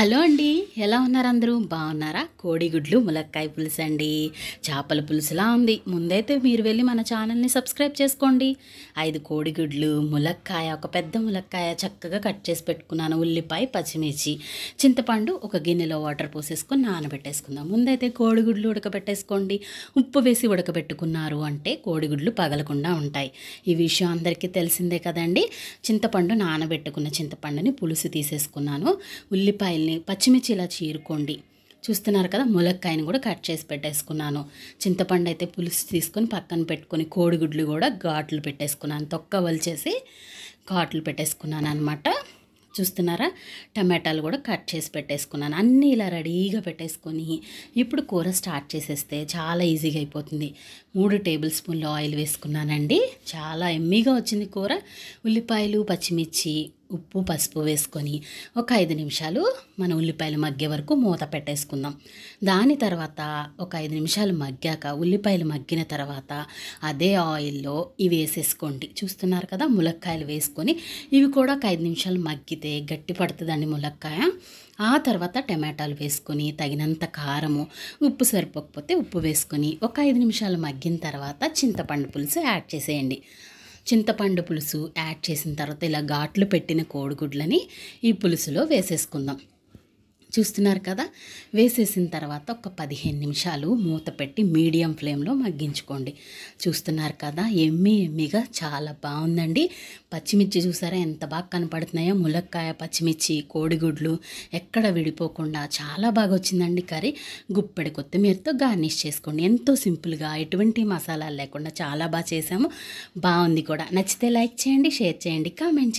hello అండి ఎలా ఉన్నారు అందరూ బాగున్నారా కోడిగుడ్లు ములక్కాయ పులుసు అండి చేపల పులుసులా ఉంది ముందైతే మీరు వెళ్ళి మన ఛానల్ని సబ్స్క్రైబ్ చేసుకోండి ఐదు కోడిగుడ్లు ములక్కాయ ఒక పెద్ద ములక్కాయ చక్కగా కట్ చేసి పెట్టుకున్నాను ఉల్లిపాయ పచ్చిమిర్చి చింతపండు ఒక గిన్నెలో వాటర్ పోసేసుకొని నానబెట్టేసుకుందాం ముందైతే కోడిగుడ్లు ఉడకబెట్టేసుకోండి ఉప్పు వేసి ఉడకబెట్టుకున్నారు అంటే కోడిగుడ్లు పగలకుండా ఉంటాయి ఈ విషయం అందరికీ తెలిసిందే కదండి చింతపండు నానబెట్టుకున్న చింతపండుని పులుసు తీసేసుకున్నాను ఉల్లిపాయలు ఆనియన్ని పచ్చిమిర్చి ఇలా చీరుకోండి చూస్తున్నారు కదా ములక్కాయని కూడా కట్ చేసి పెట్టేసుకున్నాను చింతపండు అయితే పులుసు తీసుకొని పక్కన పెట్టుకొని కోడిగుడ్లు కూడా ఘాట్లు పెట్టేసుకున్నాను తొక్క వలిచేసి ఘాట్లు పెట్టేసుకున్నాను అనమాట చూస్తున్నారా టమాటాలు కూడా కట్ చేసి పెట్టేసుకున్నాను అన్నీ ఇలా రెడీగా పెట్టేసుకొని ఇప్పుడు కూర స్టార్ట్ చేసేస్తే చాలా ఈజీగా అయిపోతుంది మూడు టేబుల్ స్పూన్లు ఆయిల్ వేసుకున్నానండి చాలా ఎమ్మీగా వచ్చింది కూర ఉల్లిపాయలు పచ్చిమిర్చి ఉప్పు పసుపు వేసుకొని ఒక ఐదు నిమిషాలు మన ఉల్లిపాయలు మగ్గే వరకు మూత పెట్టేసుకుందాం దాని తర్వాత ఒక ఐదు నిమిషాలు మగ్గాక ఉల్లిపాయలు మగ్గిన తర్వాత అదే ఆయిల్లో ఇవి వేసేసుకోండి చూస్తున్నారు కదా ములక్కాయలు వేసుకొని ఇవి కూడా ఒక ఐదు నిమిషాలు మగ్గితే గట్టి పడుతుందండి ములక్కాయ ఆ తర్వాత టమాటాలు వేసుకొని తగినంత కారము ఉప్పు సరిపోకపోతే ఉప్పు వేసుకొని ఒక ఐదు నిమిషాలు మగ్గిన తర్వాత చింతపండు పులుసు యాడ్ చేసేయండి చింతపండు పులుసు యాడ్ చేసిన తర్వాత ఇలా ఘాట్లు పెట్టిన కోడిగుడ్లని ఈ పులుసులో వేసేసుకుందాం చూస్తున్నారు కదా వేసేసిన తర్వాత ఒక పదిహేను నిమిషాలు మూత పెట్టి మీడియం ఫ్లేమ్లో మగ్గించుకోండి చూస్తున్నారు కదా ఎమ్మి ఎమ్మిగా చాలా బాగుందండి పచ్చిమిర్చి చూసారా ఎంత బాగా కనపడుతున్నాయో ములక్కాయ పచ్చిమిర్చి కోడిగుడ్లు ఎక్కడ విడిపోకుండా చాలా బాగా వచ్చిందండి కర్రీ గుప్పెడి కొత్తిమీరతో గార్నిష్ చేసుకోండి ఎంతో సింపుల్గా ఎటువంటి మసాలాలు లేకుండా చాలా బాగా చేసాము బాగుంది కూడా నచ్చితే లైక్ చేయండి షేర్ చేయండి కామెంట్